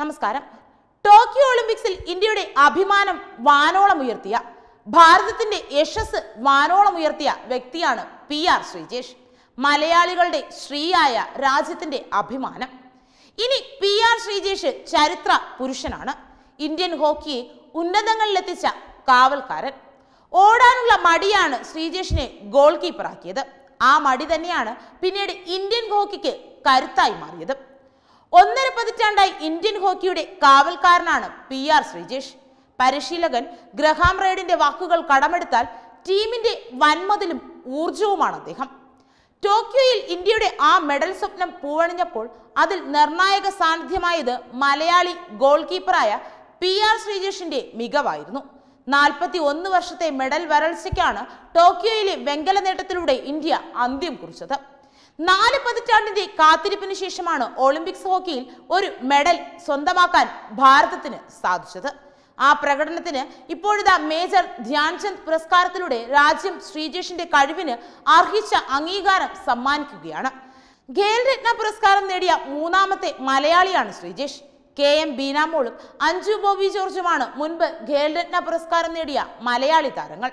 നമസ്കാരം ടോക്കിയോ ഒളിമ്പിക്സിൽ ഇന്ത്യയുടെ അഭിമാനം വാനോളം ഉയർത്തിയ ഭാരതത്തിന്റെ യശസ് വാനോളം ഉയർത്തിയ വ്യക്തിയാണ് പി ആർ ശ്രീജേഷ് മലയാളികളുടെ ശ്രീയായ രാജ്യത്തിന്റെ അഭിമാനം ഇനി പി ആർ ശ്രീജേഷ് ചരിത്ര പുരുഷനാണ് ഇന്ത്യൻ ഹോക്കിയെ ഉന്നതങ്ങളിലെത്തിച്ച കാവൽക്കാരൻ ഓടാനുള്ള മടിയാണ് ശ്രീജേഷിനെ ഗോൾ കീപ്പറാക്കിയത് ആ മടി തന്നെയാണ് പിന്നീട് ഇന്ത്യൻ ഹോക്കിക്ക് കരുത്തായി മാറിയത് ഒന്നര പതിറ്റാണ്ടായി ഇന്ത്യൻ ഹോക്കിയുടെ കാവൽക്കാരനാണ് പി ആർ ശ്രീജേഷ് പരിശീലകൻ ഗ്രഹാം റൈഡിന്റെ വാക്കുകൾ കടമെടുത്താൽ ടീമിന്റെ വൻമതിലും ഊർജവുമാണ് അദ്ദേഹം ടോക്കിയോയിൽ ഇന്ത്യയുടെ ആ മെഡൽ സ്വപ്നം പൂവണിഞ്ഞപ്പോൾ അതിൽ നിർണായക സാന്നിധ്യമായത് മലയാളി ഗോൾ കീപ്പറായ പി ആർ ശ്രീജേഷിന്റെ മികവായിരുന്നു നാൽപ്പത്തി ഒന്ന് വർഷത്തെ മെഡൽ വരൾച്ചയ്ക്കാണ് ടോക്കിയോയിലെ വെങ്കല നേട്ടത്തിലൂടെ ഇന്ത്യ അന്ത്യം കുറിച്ചത് നാല് പതിറ്റാണ്ടിന്റെ കാത്തിരിപ്പിന് ശേഷമാണ് ഒളിമ്പിക്സ് ഹോക്കിയിൽ ഒരു മെഡൽ സ്വന്തമാക്കാൻ ഭാരതത്തിന് സാധിച്ചത് ആ പ്രകടനത്തിന് ഇപ്പോഴത്തെ മേജർ ധ്യാൻചന്ദ് പുരസ്കാരത്തിലൂടെ രാജ്യം ശ്രീജേഷിന്റെ കഴിവിന് അർഹിച്ച അംഗീകാരം സമ്മാനിക്കുകയാണ് ഖേൽ രത്ന പുരസ്കാരം നേടിയ മൂന്നാമത്തെ മലയാളിയാണ് ശ്രീജേഷ് കെ എം ബീനാമോളും അഞ്ജു ബോബി ജോർജുമാണ് മുൻപ് ഖേൽ രത്ന പുരസ്കാരം നേടിയ മലയാളി താരങ്ങൾ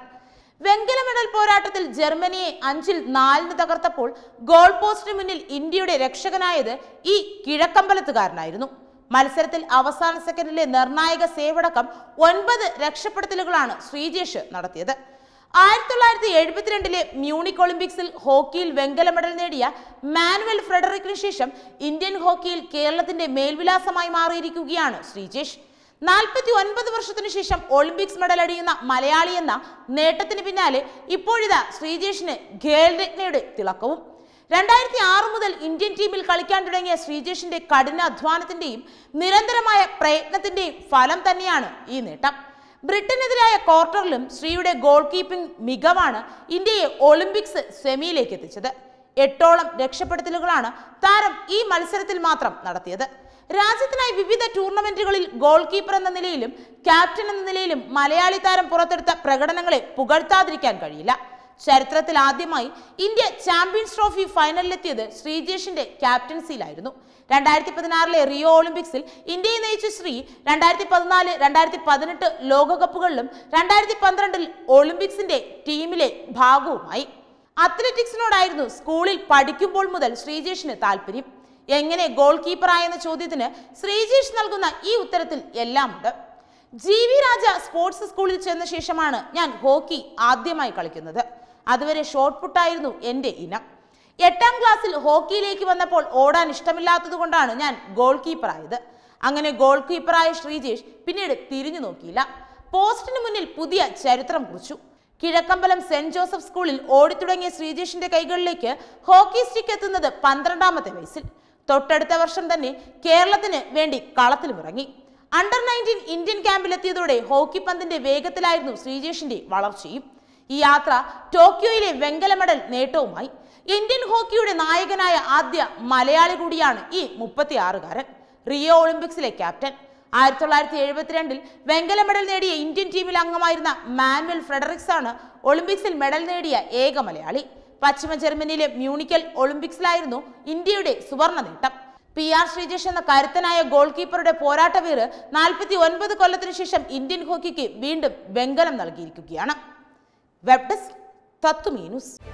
വെങ്കല മെഡൽ പോരാട്ടത്തിൽ ജർമ്മനിയെ അഞ്ചിൽ നാലിന് തകർത്തപ്പോൾ ഗോൾ പോസ്റ്റിന് മുന്നിൽ ഇന്ത്യയുടെ രക്ഷകനായത് ഈ കിഴക്കമ്പലത്തുകാരനായിരുന്നു മത്സരത്തിൽ അവസാന സെക്കൻഡിലെ നിർണായക സേവടക്കം ഒൻപത് രക്ഷപ്പെടുത്തലുകളാണ് ശ്രീജേഷ് നടത്തിയത് ആയിരത്തി തൊള്ളായിരത്തി എഴുപത്തിരണ്ടിലെ മ്യൂണിക് ഒളിമ്പിക്സിൽ ഹോക്കിയിൽ വെങ്കല മെഡൽ നേടിയ മാനുവൽ ഫ്രെഡറിക്കിന് ശേഷം ഇന്ത്യൻ ഹോക്കിയിൽ കേരളത്തിന്റെ മേൽവിലാസമായി മാറിയിരിക്കുകയാണ് ശ്രീജേഷ് നാൽപ്പത്തി ഒൻപത് വർഷത്തിനു ശേഷം ഒളിമ്പിക്സ് മെഡൽ അടിയുന്ന മലയാളി എന്ന നേട്ടത്തിന് പിന്നാലെ ഇപ്പോഴിതാ ശ്രീജേഷിന് ഖേൽരത്നയുടെ തിളക്കവും രണ്ടായിരത്തി ആറ് മുതൽ ഇന്ത്യൻ ടീമിൽ കളിക്കാൻ തുടങ്ങിയ ശ്രീജേഷിന്റെ കഠിന അധ്വാനത്തിന്റെയും നിരന്തരമായ പ്രയത്നത്തിന്റെയും ഫലം തന്നെയാണ് ഈ നേട്ടം ബ്രിട്ടനെതിരായ ക്വാർട്ടറിലും ശ്രീയുടെ ഗോൾ കീപ്പിംഗ് മികവാണ് ഇന്ത്യയെ ഒളിമ്പിക്സ് സെമിയിലേക്ക് എത്തിച്ചത് എട്ടോളം രക്ഷപ്പെടുത്തലുകളാണ് താരം ഈ മത്സരത്തിൽ മാത്രം നടത്തിയത് രാജ്യത്തിനായി വിവിധ ടൂർണമെന്റുകളിൽ ഗോൾ കീപ്പർ എന്ന നിലയിലും ക്യാപ്റ്റൻ എന്ന നിലയിലും മലയാളി താരം പുറത്തെടുത്ത പ്രകടനങ്ങളെ പുകഴ്ത്താതിരിക്കാൻ കഴിയില്ല ചരിത്രത്തിൽ ആദ്യമായി ഇന്ത്യ ചാമ്പ്യൻസ് ട്രോഫി ഫൈനലിലെത്തിയത് ശ്രീജേഷിന്റെ ക്യാപ്റ്റൻസിയിലായിരുന്നു രണ്ടായിരത്തി പതിനാറിലെ റിയോ ഒളിമ്പിക്സിൽ ഇന്ത്യയെ നയിച്ച ശ്രീ രണ്ടായിരത്തി പതിനാല് രണ്ടായിരത്തി പതിനെട്ട് ലോകകപ്പുകളിലും രണ്ടായിരത്തി പന്ത്രണ്ടിൽ ഒളിമ്പിക്സിന്റെ ടീമിലെ ഭാഗവുമായി അത്ലറ്റിക്സിനോടായിരുന്നു സ്കൂളിൽ പഠിക്കുമ്പോൾ മുതൽ ശ്രീജേഷിന് താല്പര്യം എങ്ങനെ ഗോൾ കീപ്പറായെന്ന ചോദ്യത്തിന് ശ്രീജീഷ് നൽകുന്ന ഈ ഉത്തരത്തിൽ ഉണ്ട് ജി വി രാജ സ്പോർട്സ് സ്കൂളിൽ ചെന്ന ശേഷമാണ് ഞാൻ ഹോക്കി ആദ്യമായി കളിക്കുന്നത് അതുവരെ ഷോർട്ട് പുട്ടായിരുന്നു എൻ്റെ ഇനം എട്ടാം ക്ലാസ്സിൽ ഹോക്കിയിലേക്ക് വന്നപ്പോൾ ഓടാൻ ഇഷ്ടമില്ലാത്തത് കൊണ്ടാണ് ഞാൻ ഗോൾ കീപ്പറായത് അങ്ങനെ ഗോൾ കീപ്പറായ ശ്രീജേഷ് പിന്നീട് തിരിഞ്ഞു നോക്കിയില്ല പോസ്റ്റിന് മുന്നിൽ പുതിയ ചരിത്രം കുറിച്ചു കിഴക്കമ്പലം സെന്റ് ജോസഫ് സ്കൂളിൽ ഓടിത്തുടങ്ങിയ ശ്രീജേഷിന്റെ കൈകളിലേക്ക് ഹോക്കി സ്റ്റിക്ക് എത്തുന്നത് പന്ത്രണ്ടാമത്തെ വയസ്സിൽ തൊട്ടടുത്ത വർഷം തന്നെ കേരളത്തിന് വേണ്ടി കളത്തിലുമിറങ്ങി അണ്ടർ നയൻറ്റീൻ ഇന്ത്യൻ ക്യാമ്പിലെത്തിയതോടെ ഹോക്കി പന്തിന്റെ വേഗത്തിലായിരുന്നു ശ്രീജേഷിന്റെ വളർച്ചയും ഈ യാത്ര ടോക്കിയോയിലെ വെങ്കല മെഡൽ നേട്ടവുമായി ഇന്ത്യൻ ഹോക്കിയുടെ നായകനായ ആദ്യ മലയാളി കൂടിയാണ് ഈ മുപ്പത്തിയാറുകാരൻ റിയോ ഒളിമ്പിക്സിലെ ക്യാപ്റ്റൻ ആയിരത്തി തൊള്ളായിരത്തി എഴുപത്തിരണ്ടിൽ വെങ്കല മെഡൽ നേടിയ ഇന്ത്യൻ ടീമിൽ അംഗമായിരുന്ന മാനുവൽ ഫ്രെഡറിക്സ് ആണ് ഒളിമ്പിക്സിൽ മെഡൽ നേടിയ ഏക മലയാളി പശ്ചിമ ജർമ്മനിയിലെ മ്യൂണിക്കൽ ഒളിമ്പിക്സിലായിരുന്നു ഇന്ത്യയുടെ സുവർണ നേട്ടം പി ആർ ശ്രീജേഷ് എന്ന കരുത്തനായ ഗോൾ കീപ്പറുടെ പോരാട്ടവീറ് നാൽപ്പത്തി ഒൻപത് കൊല്ലത്തിനു ശേഷം ഇന്ത്യൻ ഹോക്കിക്ക് വീണ്ടും വെങ്കലം നൽകിയിരിക്കുകയാണ് വെബ് ഡെസ്ക് തത്തു മീനൂസ്